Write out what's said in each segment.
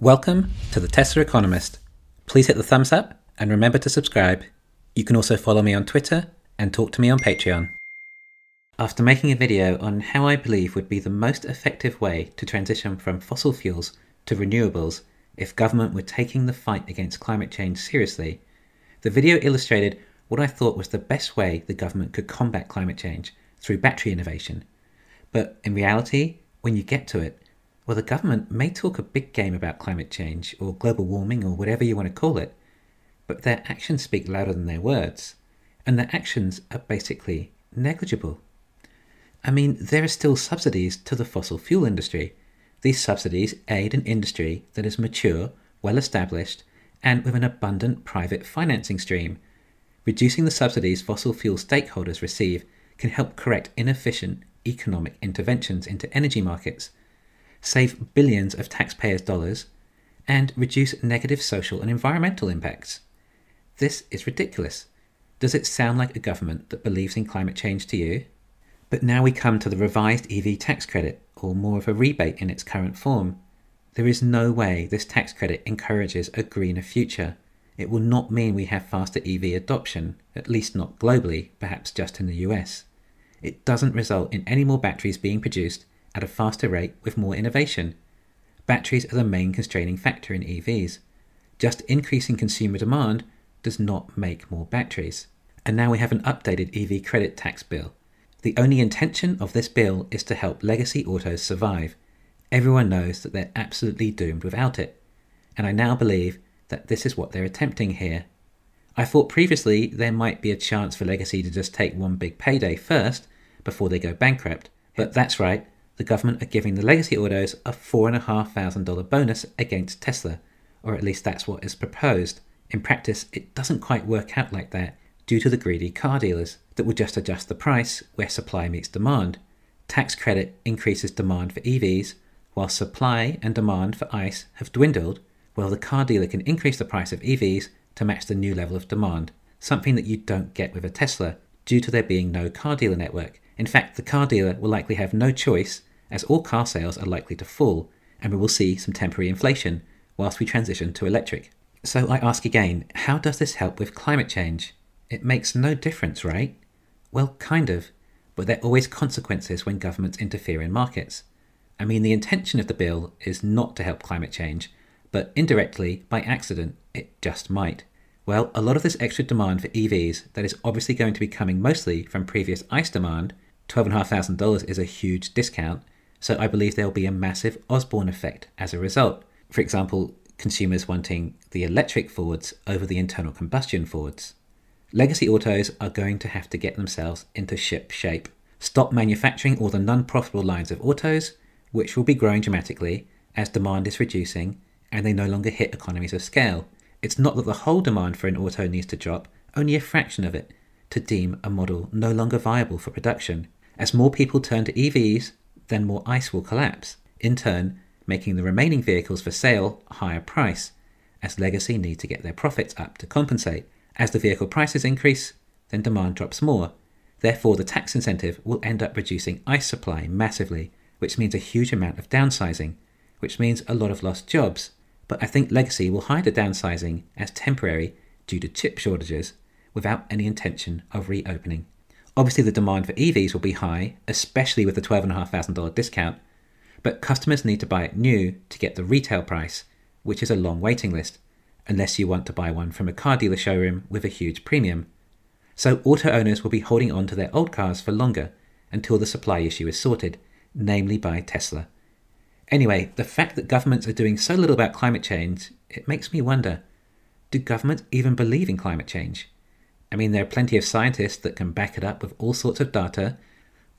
Welcome to The Tesla Economist. Please hit the thumbs up and remember to subscribe. You can also follow me on Twitter and talk to me on Patreon. After making a video on how I believe would be the most effective way to transition from fossil fuels to renewables if government were taking the fight against climate change seriously, the video illustrated what I thought was the best way the government could combat climate change through battery innovation. But in reality, when you get to it, well, the government may talk a big game about climate change or global warming or whatever you want to call it, but their actions speak louder than their words, and their actions are basically negligible. I mean, there are still subsidies to the fossil fuel industry. These subsidies aid an industry that is mature, well established, and with an abundant private financing stream. Reducing the subsidies fossil fuel stakeholders receive can help correct inefficient economic interventions into energy markets save billions of taxpayers' dollars, and reduce negative social and environmental impacts. This is ridiculous. Does it sound like a government that believes in climate change to you? But now we come to the revised EV tax credit, or more of a rebate in its current form. There is no way this tax credit encourages a greener future. It will not mean we have faster EV adoption, at least not globally, perhaps just in the US. It doesn't result in any more batteries being produced at a faster rate with more innovation. Batteries are the main constraining factor in EVs. Just increasing consumer demand does not make more batteries. And now we have an updated EV credit tax bill. The only intention of this bill is to help legacy autos survive. Everyone knows that they're absolutely doomed without it. And I now believe that this is what they're attempting here. I thought previously there might be a chance for Legacy to just take one big payday first before they go bankrupt, but that's right, the government are giving the legacy autos a $4,500 bonus against Tesla, or at least that's what is proposed. In practice, it doesn't quite work out like that due to the greedy car dealers that will just adjust the price where supply meets demand. Tax credit increases demand for EVs, while supply and demand for ICE have dwindled, While the car dealer can increase the price of EVs to match the new level of demand, something that you don't get with a Tesla due to there being no car dealer network. In fact, the car dealer will likely have no choice as all car sales are likely to fall, and we will see some temporary inflation whilst we transition to electric. So I ask again, how does this help with climate change? It makes no difference, right? Well, kind of, but there are always consequences when governments interfere in markets. I mean, the intention of the bill is not to help climate change, but indirectly, by accident, it just might. Well, a lot of this extra demand for EVs that is obviously going to be coming mostly from previous ICE demand, $12,500 is a huge discount, so I believe there will be a massive Osborne effect as a result. For example, consumers wanting the electric Fords over the internal combustion Fords. Legacy autos are going to have to get themselves into ship shape. Stop manufacturing all the non profitable lines of autos, which will be growing dramatically as demand is reducing and they no longer hit economies of scale. It's not that the whole demand for an auto needs to drop, only a fraction of it, to deem a model no longer viable for production. As more people turn to EVs, then more ice will collapse, in turn, making the remaining vehicles for sale higher price, as Legacy need to get their profits up to compensate. As the vehicle prices increase, then demand drops more. Therefore, the tax incentive will end up reducing ICE supply massively, which means a huge amount of downsizing, which means a lot of lost jobs. But I think Legacy will hide the downsizing as temporary due to chip shortages without any intention of reopening Obviously, the demand for EVs will be high, especially with the $12,500 discount, but customers need to buy it new to get the retail price, which is a long waiting list, unless you want to buy one from a car dealer showroom with a huge premium. So, auto owners will be holding on to their old cars for longer until the supply issue is sorted, namely by Tesla. Anyway, the fact that governments are doing so little about climate change, it makes me wonder do governments even believe in climate change? I mean, there are plenty of scientists that can back it up with all sorts of data,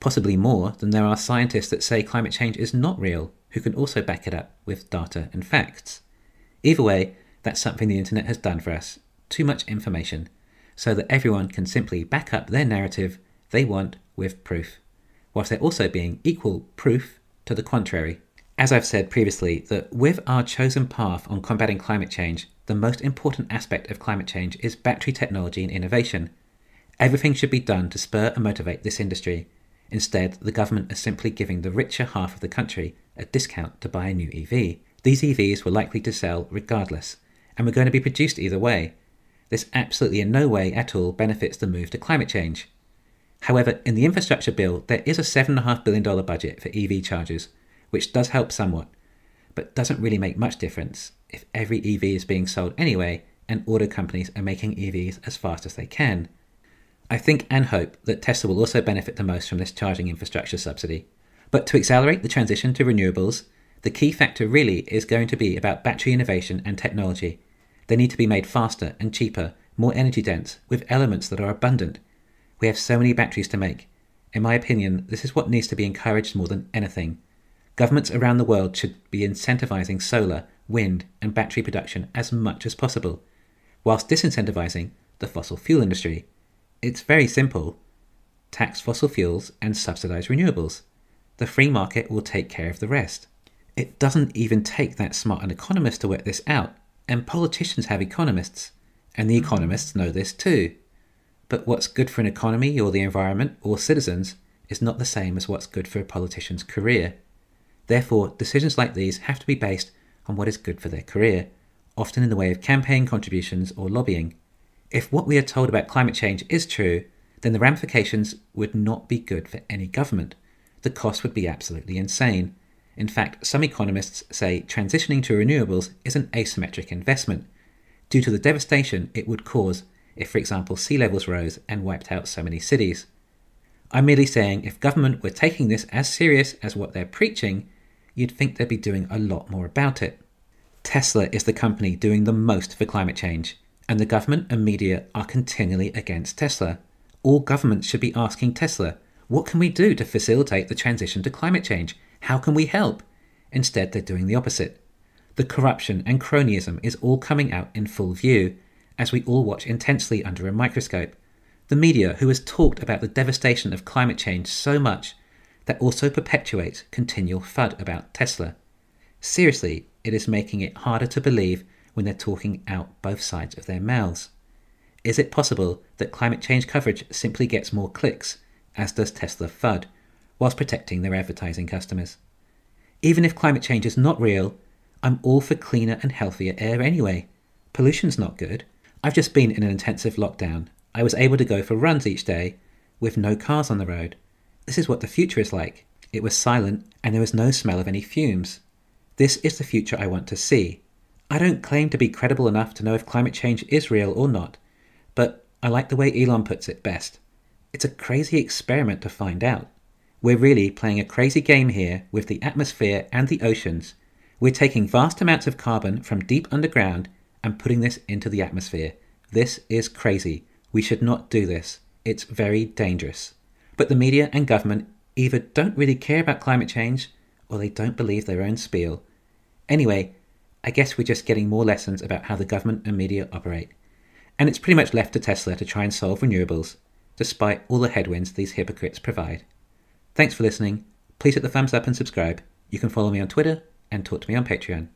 possibly more than there are scientists that say climate change is not real, who can also back it up with data and facts. Either way, that's something the internet has done for us too much information, so that everyone can simply back up their narrative they want with proof, whilst there also being equal proof to the contrary. As I've said previously, that with our chosen path on combating climate change, the most important aspect of climate change is battery technology and innovation. Everything should be done to spur and motivate this industry. Instead, the government is simply giving the richer half of the country a discount to buy a new EV. These EVs were likely to sell regardless, and were going to be produced either way. This absolutely in no way at all benefits the move to climate change. However, in the infrastructure bill, there is a $7.5 billion budget for EV chargers, which does help somewhat, but doesn't really make much difference if every EV is being sold anyway and auto companies are making EVs as fast as they can. I think and hope that Tesla will also benefit the most from this charging infrastructure subsidy. But to accelerate the transition to renewables, the key factor really is going to be about battery innovation and technology. They need to be made faster and cheaper, more energy dense, with elements that are abundant. We have so many batteries to make. In my opinion, this is what needs to be encouraged more than anything. Governments around the world should be incentivising solar, wind, and battery production as much as possible, whilst disincentivising the fossil fuel industry. It's very simple tax fossil fuels and subsidise renewables. The free market will take care of the rest. It doesn't even take that smart an economist to work this out, and politicians have economists, and the economists know this too. But what's good for an economy or the environment or citizens is not the same as what's good for a politician's career. Therefore, decisions like these have to be based on what is good for their career, often in the way of campaign contributions or lobbying. If what we are told about climate change is true, then the ramifications would not be good for any government. The cost would be absolutely insane. In fact, some economists say transitioning to renewables is an asymmetric investment, due to the devastation it would cause if, for example, sea levels rose and wiped out so many cities. I'm merely saying if government were taking this as serious as what they're preaching, you'd think they'd be doing a lot more about it. Tesla is the company doing the most for climate change, and the government and media are continually against Tesla. All governments should be asking Tesla, what can we do to facilitate the transition to climate change? How can we help? Instead, they're doing the opposite. The corruption and cronyism is all coming out in full view, as we all watch intensely under a microscope. The media, who has talked about the devastation of climate change so much, that also perpetuates continual FUD about Tesla. Seriously, it is making it harder to believe when they're talking out both sides of their mouths. Is it possible that climate change coverage simply gets more clicks, as does Tesla FUD, whilst protecting their advertising customers? Even if climate change is not real, I'm all for cleaner and healthier air anyway. Pollution's not good. I've just been in an intensive lockdown. I was able to go for runs each day with no cars on the road. This is what the future is like. It was silent, and there was no smell of any fumes. This is the future I want to see. I don't claim to be credible enough to know if climate change is real or not, but I like the way Elon puts it best. It's a crazy experiment to find out. We're really playing a crazy game here with the atmosphere and the oceans. We're taking vast amounts of carbon from deep underground and putting this into the atmosphere. This is crazy. We should not do this. It's very dangerous. But the media and government either don't really care about climate change or they don't believe their own spiel. Anyway, I guess we're just getting more lessons about how the government and media operate. And it's pretty much left to Tesla to try and solve renewables, despite all the headwinds these hypocrites provide. Thanks for listening. Please hit the thumbs up and subscribe. You can follow me on Twitter and talk to me on Patreon.